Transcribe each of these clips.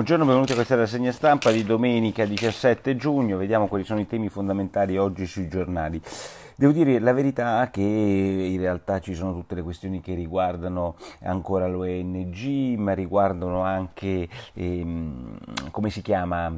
Buongiorno, benvenuti a questa rassegna stampa di domenica 17 giugno. Vediamo quali sono i temi fondamentali oggi sui giornali. Devo dire la verità che in realtà ci sono tutte le questioni che riguardano ancora l'ONG, ma riguardano anche, ehm, come si chiama,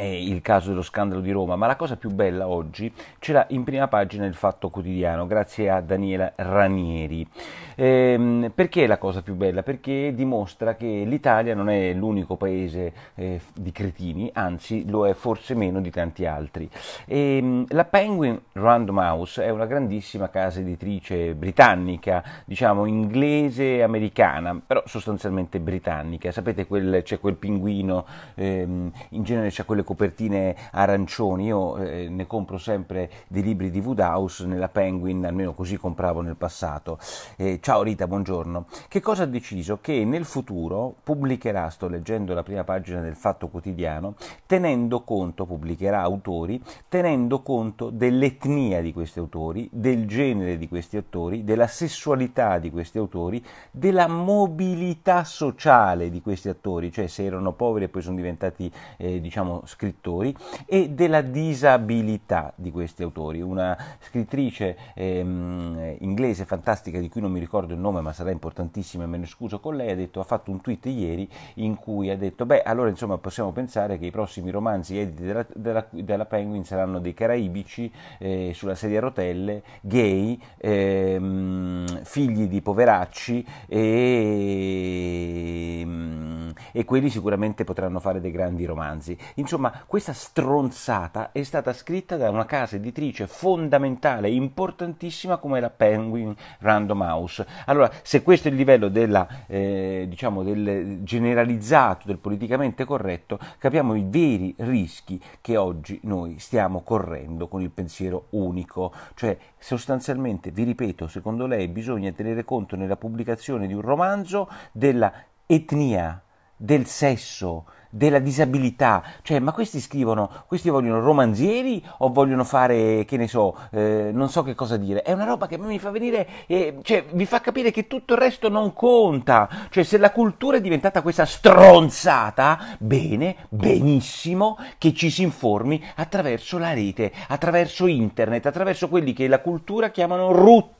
il caso dello scandalo di Roma, ma la cosa più bella oggi ce l'ha in prima pagina il Fatto Quotidiano, grazie a Daniela Ranieri. Ehm, perché è la cosa più bella? Perché dimostra che l'Italia non è l'unico paese eh, di cretini, anzi lo è forse meno di tanti altri. Ehm, la Penguin Random House è una grandissima casa editrice britannica, diciamo inglese americana, però sostanzialmente britannica. Sapete, quel, c'è quel pinguino, ehm, in genere c'è quelle copertine arancioni, io eh, ne compro sempre dei libri di Woodhouse nella Penguin, almeno così compravo nel passato. Eh, ciao Rita, buongiorno. Che cosa ha deciso? Che nel futuro pubblicherà, sto leggendo la prima pagina del Fatto Quotidiano, tenendo conto, pubblicherà autori, tenendo conto dell'etnia di questi autori, del genere di questi autori, della sessualità di questi autori, della mobilità sociale di questi attori, cioè se erano poveri e poi sono diventati eh, diciamo scrittori e della disabilità di questi autori. Una scrittrice ehm, inglese fantastica di cui non mi ricordo il nome ma sarà importantissima e me ne scuso con lei, ha, detto, ha fatto un tweet ieri in cui ha detto beh allora insomma possiamo pensare che i prossimi romanzi editi della, della, della Penguin saranno dei caraibici eh, sulla sedia a rotelle, gay, ehm, figli di poveracci e, ehm, e quelli sicuramente potranno fare dei grandi romanzi. Insomma, Insomma, questa stronzata è stata scritta da una casa editrice fondamentale, importantissima come la Penguin Random House. Allora, se questo è il livello della, eh, diciamo, del generalizzato, del politicamente corretto, capiamo i veri rischi che oggi noi stiamo correndo con il pensiero unico. Cioè, sostanzialmente, vi ripeto, secondo lei bisogna tenere conto nella pubblicazione di un romanzo della etnia, del sesso, della disabilità, cioè ma questi scrivono, questi vogliono romanzieri o vogliono fare, che ne so, eh, non so che cosa dire, è una roba che mi fa venire, eh, cioè vi fa capire che tutto il resto non conta, cioè se la cultura è diventata questa stronzata, bene, benissimo che ci si informi attraverso la rete, attraverso internet, attraverso quelli che la cultura chiamano root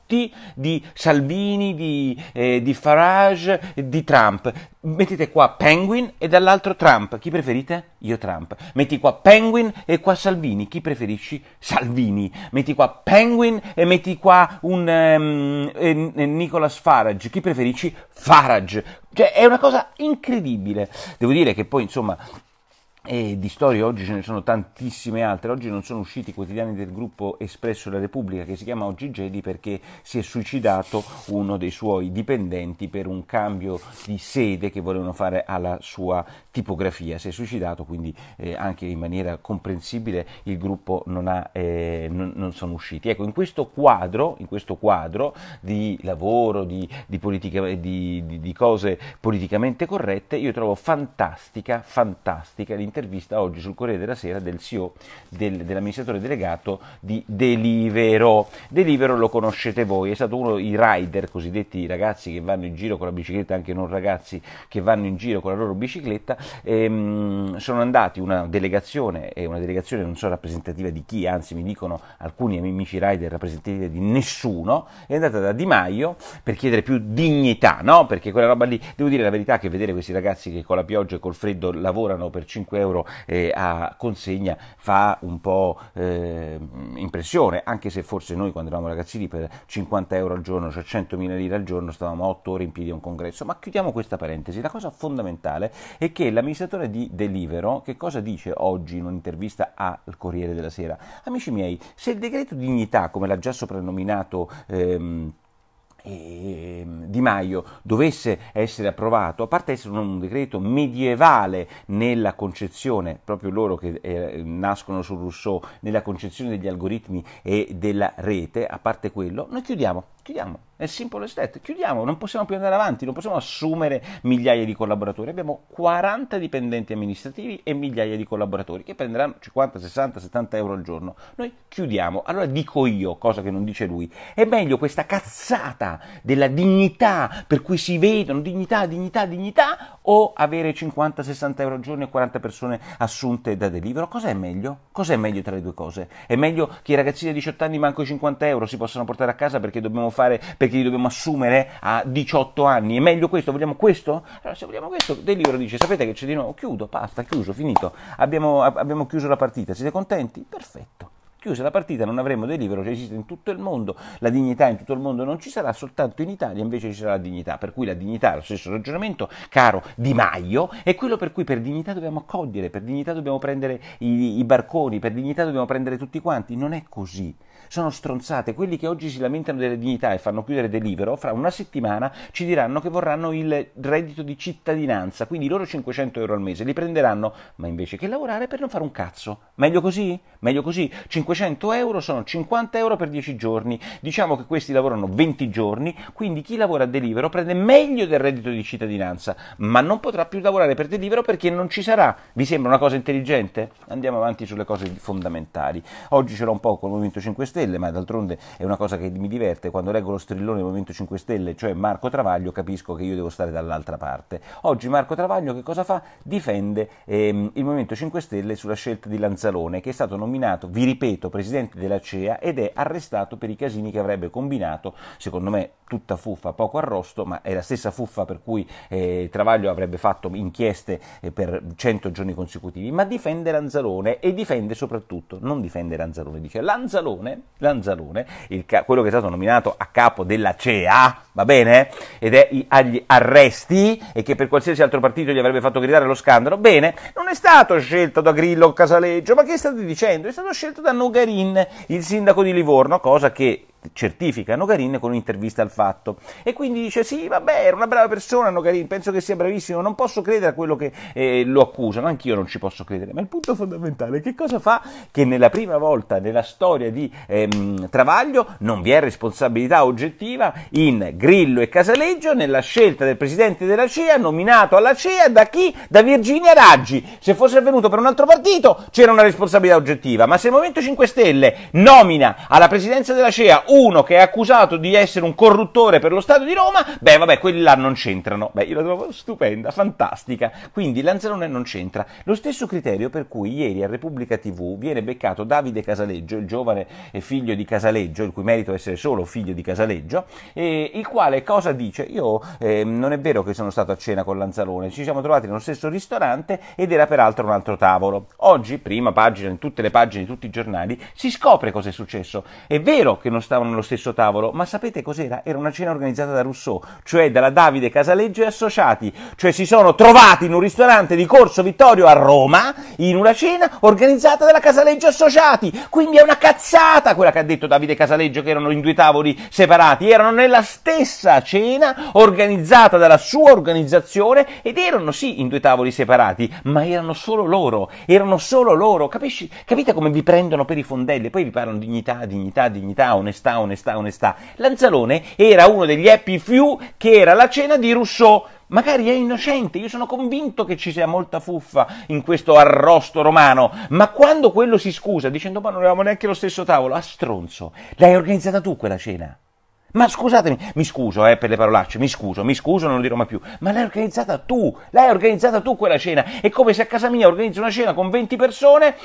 di Salvini, di, eh, di Farage, di Trump. Mettete qua Penguin e dall'altro Trump Trump, chi preferite? Io Trump. Metti qua Penguin e qua Salvini, chi preferisci? Salvini. Metti qua Penguin e metti qua un um, eh, eh, Nicolas Farage, chi preferisci? Farage. Cioè è una cosa incredibile. Devo dire che poi insomma e di storie oggi ce ne sono tantissime altre. Oggi non sono usciti i quotidiani del gruppo Espresso la Repubblica che si chiama Oggi Gedi perché si è suicidato uno dei suoi dipendenti per un cambio di sede che volevano fare alla sua tipografia. Si è suicidato, quindi eh, anche in maniera comprensibile il gruppo non, ha, eh, non, non sono usciti. Ecco, in questo quadro, in questo quadro di lavoro, di, di, politica, di, di, cose politicamente corrette, io trovo fantastica, fantastica l'intervista un'intervista oggi sul Corriere della Sera del CEO, del, dell'amministratore delegato di Delivero. Delivero lo conoscete voi, è stato uno dei rider, cosiddetti ragazzi che vanno in giro con la bicicletta, anche non ragazzi che vanno in giro con la loro bicicletta, ehm, sono andati una delegazione, e una delegazione non so rappresentativa di chi, anzi mi dicono alcuni amici rider rappresentativi di nessuno, è andata da Di Maio per chiedere più dignità, no? perché quella roba lì, devo dire la verità che vedere questi ragazzi che con la pioggia e col freddo lavorano per 5 euro eh, a consegna fa un po' eh, impressione, anche se forse noi quando eravamo ragazzini per 50 euro al giorno, cioè 100.000 lire al giorno, stavamo 8 ore in piedi a un congresso. Ma chiudiamo questa parentesi, la cosa fondamentale è che l'amministratore di Delivero che cosa dice oggi in un'intervista al Corriere della Sera? Amici miei, se il decreto dignità, come l'ha già soprannominato... Ehm, Ehm, di Maio dovesse essere approvato, a parte essere un decreto medievale nella concezione, proprio loro che eh, nascono su Rousseau, nella concezione degli algoritmi e della rete, a parte quello, noi chiudiamo chiudiamo, è simple as that, chiudiamo, non possiamo più andare avanti, non possiamo assumere migliaia di collaboratori, abbiamo 40 dipendenti amministrativi e migliaia di collaboratori che prenderanno 50, 60, 70 euro al giorno, noi chiudiamo, allora dico io, cosa che non dice lui, è meglio questa cazzata della dignità per cui si vedono dignità, dignità, dignità, o avere 50-60 euro al giorno e 40 persone assunte da Delivero? Cos'è meglio? Cos'è meglio tra le due cose? È meglio che i ragazzini da 18 anni manco i 50 euro si possano portare a casa perché, fare, perché li dobbiamo assumere a 18 anni? È meglio questo? Vogliamo questo? Allora, se vogliamo questo, Delivero dice, sapete che c'è di nuovo? Chiudo, basta, chiuso, finito. abbiamo, abbiamo chiuso la partita. Siete contenti? Perfetto chiusa la partita non avremo delivero, che cioè esiste in tutto il mondo, la dignità in tutto il mondo non ci sarà, soltanto in Italia invece ci sarà la dignità, per cui la dignità, lo stesso ragionamento, caro Di Maio, è quello per cui per dignità dobbiamo accogliere, per dignità dobbiamo prendere i, i barconi, per dignità dobbiamo prendere tutti quanti, non è così. Sono stronzate, quelli che oggi si lamentano delle dignità e fanno chiudere delivero, fra una settimana ci diranno che vorranno il reddito di cittadinanza, quindi i loro 500 euro al mese li prenderanno, ma invece che lavorare per non fare un cazzo. Meglio così? Meglio così? 500 500 euro sono 50 euro per 10 giorni, diciamo che questi lavorano 20 giorni, quindi chi lavora a delivero prende meglio del reddito di cittadinanza, ma non potrà più lavorare per delivero perché non ci sarà. Vi sembra una cosa intelligente? Andiamo avanti sulle cose fondamentali. Oggi ce l'ho un po' con il Movimento 5 Stelle, ma d'altronde è una cosa che mi diverte, quando leggo lo strillone del Movimento 5 Stelle, cioè Marco Travaglio, capisco che io devo stare dall'altra parte. Oggi Marco Travaglio che cosa fa? Difende ehm, il Movimento 5 Stelle sulla scelta di Lanzalone, che è stato nominato, vi ripeto, eletto presidente della CEA ed è arrestato per i casini che avrebbe combinato, secondo me tutta fuffa, poco arrosto, ma è la stessa fuffa per cui eh, Travaglio avrebbe fatto inchieste eh, per 100 giorni consecutivi, ma difende Lanzalone e difende soprattutto, non difende Lanzalone, dice Lanzalone, Lanzalone ca- quello che è stato nominato a capo della CEA, va bene? Ed è i- agli arresti e che per qualsiasi altro partito gli avrebbe fatto gridare lo scandalo, bene, non è stato scelto da Grillo o Casaleggio, ma che state dicendo? È stato scelto da noi Mogherin, il sindaco di Livorno, cosa che certifica Nogarin con un'intervista al fatto e quindi dice sì vabbè era una brava persona Nogarin penso che sia bravissimo non posso credere a quello che eh, lo accusano anch'io non ci posso credere ma il punto fondamentale è che cosa fa che nella prima volta nella storia di ehm, Travaglio non vi è responsabilità oggettiva in Grillo e Casaleggio nella scelta del presidente della CEA nominato alla CEA da chi? da Virginia Raggi se fosse venuto per un altro partito c'era una responsabilità oggettiva ma se il Movimento 5 Stelle nomina alla presidenza della CEA uno che è accusato di essere un corruttore per lo Stato di Roma, beh vabbè, quelli là non c'entrano. Beh, io la trovo stupenda, fantastica. Quindi Lanzarone non c'entra. Lo stesso criterio per cui ieri a Repubblica TV viene beccato Davide Casaleggio, il giovane eh, figlio di Casaleggio, il cui merito è essere solo figlio di Casaleggio, eh, il quale cosa dice? Io eh, non è vero che sono stato a cena con Lanzarone, ci siamo trovati nello stesso ristorante ed era peraltro un altro tavolo. Oggi, prima pagina, in tutte le pagine di tutti i giornali, si scopre cosa è successo. È vero che non stavo sedevano allo stesso tavolo, ma sapete cos'era? Era una cena organizzata da Rousseau, cioè dalla Davide Casaleggio e associati, cioè si sono trovati in un ristorante di Corso Vittorio a Roma, in una cena organizzata dalla Casaleggio associati, quindi è una cazzata quella che ha detto Davide Casaleggio che erano in due tavoli separati, erano nella stessa cena organizzata dalla sua organizzazione ed erano sì in due tavoli separati, ma erano solo loro, erano solo loro, capisci? Capite come vi prendono per i fondelli, poi vi parlano dignità, dignità, dignità, onestà onestà, onestà, onestà. Lanzalone era uno degli happy few che era la cena di Rousseau. Magari è innocente, io sono convinto che ci sia molta fuffa in questo arrosto romano, ma quando quello si scusa dicendo ma non avevamo neanche lo stesso tavolo, a ah, stronzo, l'hai organizzata tu quella cena? Ma scusatemi, mi scuso eh, per le parolacce, mi scuso, mi scuso, non lo dirò mai più. Ma l'hai organizzata tu, l'hai organizzata tu quella cena. È come se a casa mia organizzo una cena con 20 persone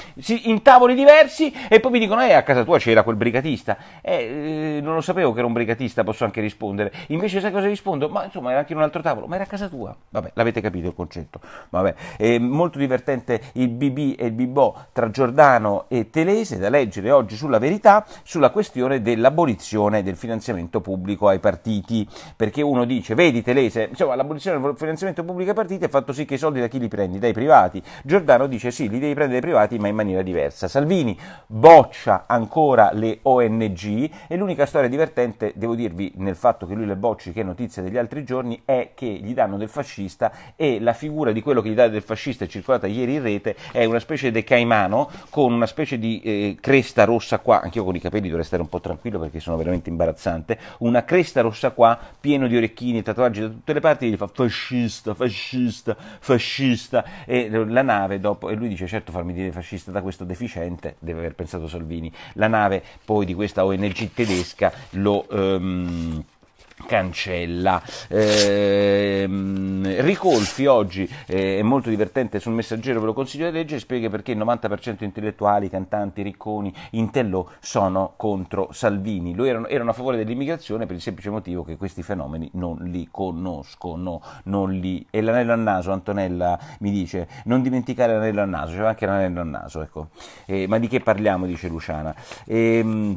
in tavoli diversi e poi mi dicono, eh, a casa tua c'era quel brigatista. Eh, eh, non lo sapevo che era un brigatista, posso anche rispondere. Invece sai cosa rispondo? Ma insomma era anche in un altro tavolo, ma era a casa tua. Vabbè, l'avete capito il concetto. Vabbè, è molto divertente il BB e il Bibò tra Giordano e Telese da leggere oggi sulla verità sulla questione dell'abolizione del finanziamento finanziamento pubblico ai partiti, perché uno dice, vedi Telese, insomma l'abolizione del finanziamento pubblico ai partiti ha fatto sì che i soldi da chi li prendi? Dai privati. Giordano dice sì, li devi prendere dai privati ma in maniera diversa. Salvini boccia ancora le ONG e l'unica storia divertente, devo dirvi, nel fatto che lui le bocci, che è notizia degli altri giorni, è che gli danno del fascista e la figura di quello che gli dà del fascista è circolata ieri in rete è una specie di caimano con una specie di eh, cresta rossa qua, anch'io con i capelli dovrei stare un po' tranquillo perché sono veramente imbarazzante, una cresta rossa qua, pieno di orecchini e tatuaggi da tutte le parti, e gli fa fascista, fascista, fascista, e la nave dopo, e lui dice certo farmi dire fascista da questo deficiente, deve aver pensato Salvini, la nave poi di questa ONG tedesca lo... Um, cancella. Eh, Ricolfi oggi eh, è molto divertente sul messaggero, ve lo consiglio di leggere, spiega perché il 90% intellettuali, cantanti, ricconi, intello sono contro Salvini. Lui erano, erano, a favore dell'immigrazione per il semplice motivo che questi fenomeni non li conoscono, non li... E l'anello a naso, Antonella mi dice, non dimenticare l'anello a naso, c'è anche l'anello a naso, ecco. Eh, ma di che parliamo, dice Luciana. Eh,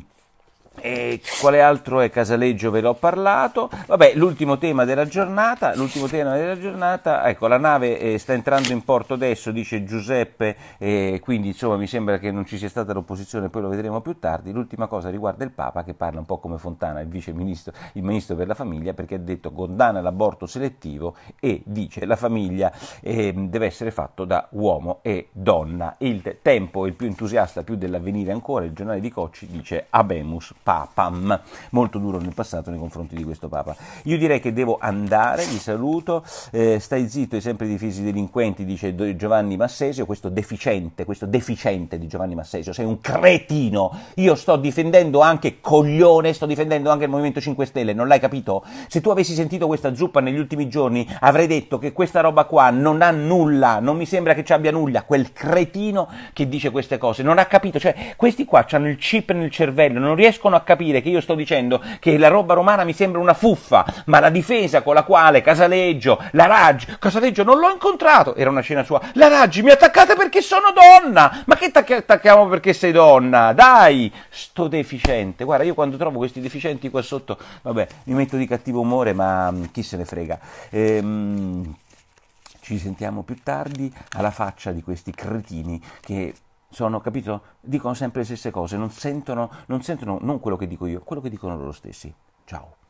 e quale altro è Casaleggio? Ve l'ho parlato. Vabbè, l'ultimo tema della giornata. L'ultimo tema della giornata. Ecco, la nave eh, sta entrando in porto adesso, dice Giuseppe. Eh, quindi, insomma, mi sembra che non ci sia stata l'opposizione, poi lo vedremo più tardi. L'ultima cosa riguarda il Papa, che parla un po' come Fontana, il vice ministro, il ministro per la famiglia, perché ha detto condanna l'aborto selettivo e dice la famiglia eh, deve essere fatto da uomo e donna. Il tempo, il più entusiasta, più dell'avvenire ancora, il giornale di Cocci dice Abemus papam, mm, molto duro nel passato nei confronti di questo papa. Io direi che devo andare, vi saluto, eh, stai zitto hai sempre difesi i delinquenti, dice Giovanni Massesio, questo deficiente, questo deficiente di Giovanni Massesio, sei un cretino, io sto difendendo anche coglione, sto difendendo anche il Movimento 5 Stelle, non l'hai capito? Se tu avessi sentito questa zuppa negli ultimi giorni avrei detto che questa roba qua non ha nulla, non mi sembra che ci abbia nulla, quel cretino che dice queste cose, non ha capito, cioè questi qua hanno il chip nel cervello, non riescono a a capire che io sto dicendo che la roba romana mi sembra una fuffa, ma la difesa con la quale Casaleggio, la Raggi, Casaleggio non l'ho incontrato, era una scena sua, la Raggi mi attaccate perché sono donna, ma che t'attac- attacchiamo perché sei donna, dai, sto deficiente, guarda io quando trovo questi deficienti qua sotto, vabbè, mi metto di cattivo umore, ma mm, chi se ne frega. Ehm, ci sentiamo più tardi alla faccia di questi cretini che sono, capito? Dicono sempre le stesse cose, non sentono, non sentono non quello che dico io, quello che dicono loro stessi. Ciao.